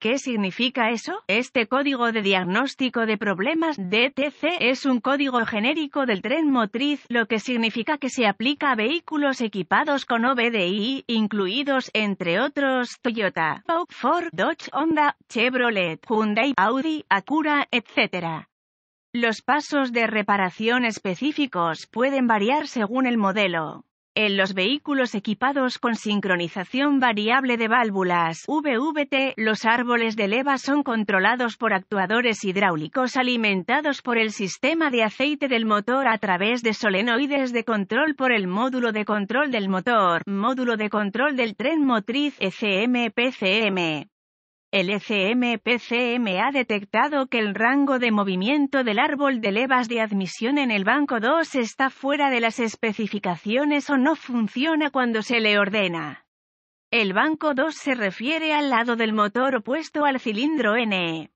¿Qué significa eso? Este código de diagnóstico de problemas DTC es un código genérico del tren motriz, lo que significa que se aplica a vehículos equipados con OBDI, incluidos entre otros Toyota, Ford, Dodge, Honda, Chevrolet, Hyundai, Audi, Acura, etc. Los pasos de reparación específicos pueden variar según el modelo. En los vehículos equipados con sincronización variable de válvulas VVT, los árboles de leva son controlados por actuadores hidráulicos alimentados por el sistema de aceite del motor a través de solenoides de control por el módulo de control del motor, módulo de control del tren motriz ECM-PCM. El ECMPCM ha detectado que el rango de movimiento del árbol de levas de admisión en el banco 2 está fuera de las especificaciones o no funciona cuando se le ordena. El banco 2 se refiere al lado del motor opuesto al cilindro N.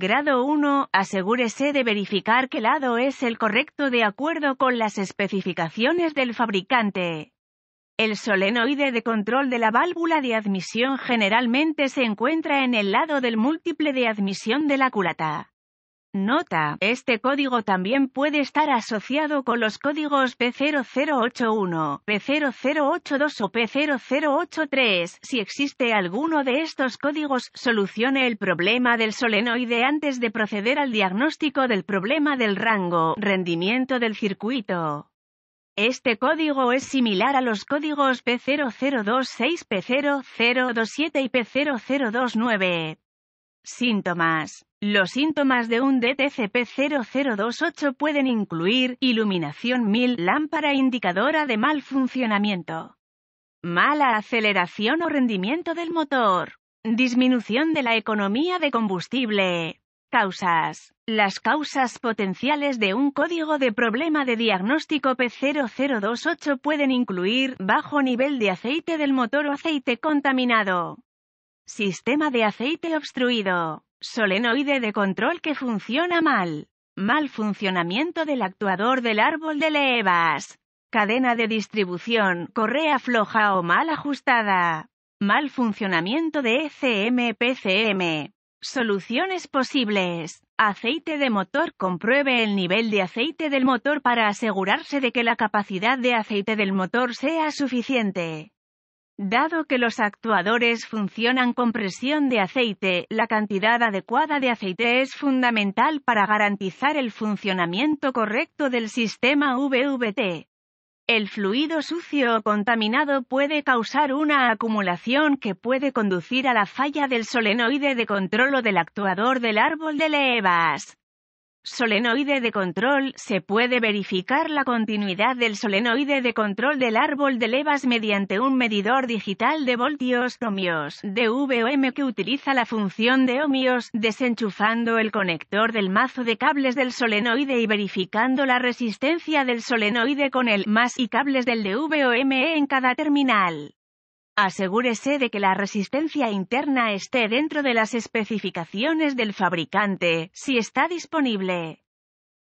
Grado 1. Asegúrese de verificar qué lado es el correcto de acuerdo con las especificaciones del fabricante. El solenoide de control de la válvula de admisión generalmente se encuentra en el lado del múltiple de admisión de la culata. Nota, este código también puede estar asociado con los códigos P0081, P0082 o P0083. Si existe alguno de estos códigos, solucione el problema del solenoide antes de proceder al diagnóstico del problema del rango, rendimiento del circuito. Este código es similar a los códigos P0026, P0027 y P0029. Síntomas. Los síntomas de un DTCP0028 pueden incluir iluminación 1000 lámpara indicadora de mal funcionamiento, mala aceleración o rendimiento del motor, disminución de la economía de combustible, Causas. Las causas potenciales de un código de problema de diagnóstico P0028 pueden incluir bajo nivel de aceite del motor o aceite contaminado, sistema de aceite obstruido, solenoide de control que funciona mal, mal funcionamiento del actuador del árbol de levas, cadena de distribución, correa floja o mal ajustada, mal funcionamiento de ECM-PCM Soluciones posibles. Aceite de motor. Compruebe el nivel de aceite del motor para asegurarse de que la capacidad de aceite del motor sea suficiente. Dado que los actuadores funcionan con presión de aceite, la cantidad adecuada de aceite es fundamental para garantizar el funcionamiento correcto del sistema VVT. El fluido sucio o contaminado puede causar una acumulación que puede conducir a la falla del solenoide de control o del actuador del árbol de levas solenoide de control, se puede verificar la continuidad del solenoide de control del árbol de levas mediante un medidor digital de voltios ohmios DVOM que utiliza la función de ohmios, desenchufando el conector del mazo de cables del solenoide y verificando la resistencia del solenoide con el más y cables del DVOM en cada terminal. Asegúrese de que la resistencia interna esté dentro de las especificaciones del fabricante, si está disponible.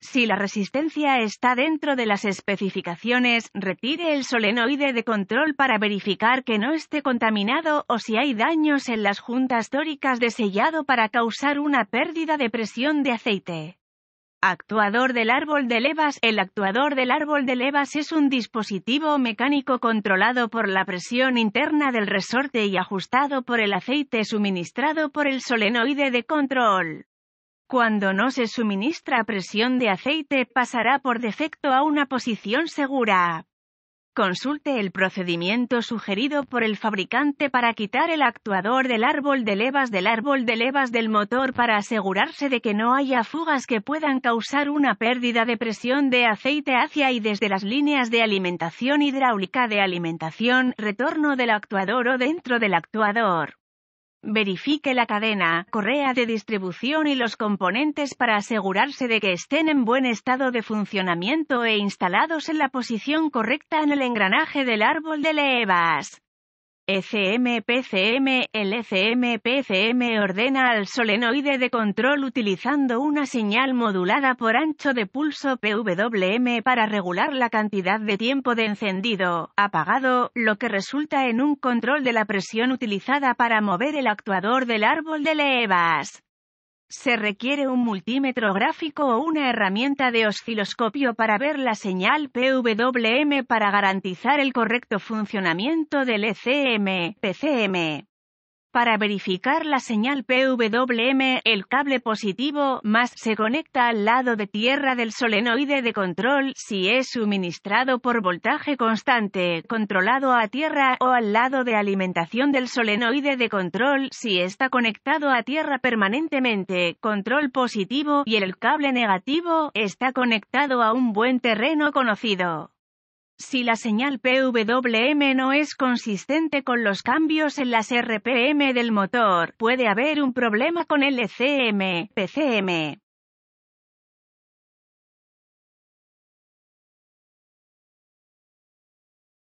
Si la resistencia está dentro de las especificaciones, retire el solenoide de control para verificar que no esté contaminado o si hay daños en las juntas tóricas de sellado para causar una pérdida de presión de aceite. Actuador del árbol de levas El actuador del árbol de levas es un dispositivo mecánico controlado por la presión interna del resorte y ajustado por el aceite suministrado por el solenoide de control. Cuando no se suministra presión de aceite pasará por defecto a una posición segura. Consulte el procedimiento sugerido por el fabricante para quitar el actuador del árbol de levas del árbol de levas del motor para asegurarse de que no haya fugas que puedan causar una pérdida de presión de aceite hacia y desde las líneas de alimentación hidráulica de alimentación, retorno del actuador o dentro del actuador. Verifique la cadena, correa de distribución y los componentes para asegurarse de que estén en buen estado de funcionamiento e instalados en la posición correcta en el engranaje del árbol de levas. ECM-PCM El ECM-PCM ordena al solenoide de control utilizando una señal modulada por ancho de pulso PWM para regular la cantidad de tiempo de encendido, apagado, lo que resulta en un control de la presión utilizada para mover el actuador del árbol de levas. Se requiere un multímetro gráfico o una herramienta de osciloscopio para ver la señal PWM para garantizar el correcto funcionamiento del ECM, PCM. Para verificar la señal PWM, el cable positivo más se conecta al lado de tierra del solenoide de control si es suministrado por voltaje constante, controlado a tierra, o al lado de alimentación del solenoide de control si está conectado a tierra permanentemente, control positivo, y el cable negativo está conectado a un buen terreno conocido. Si la señal PWM no es consistente con los cambios en las RPM del motor, puede haber un problema con el ECM, PCM.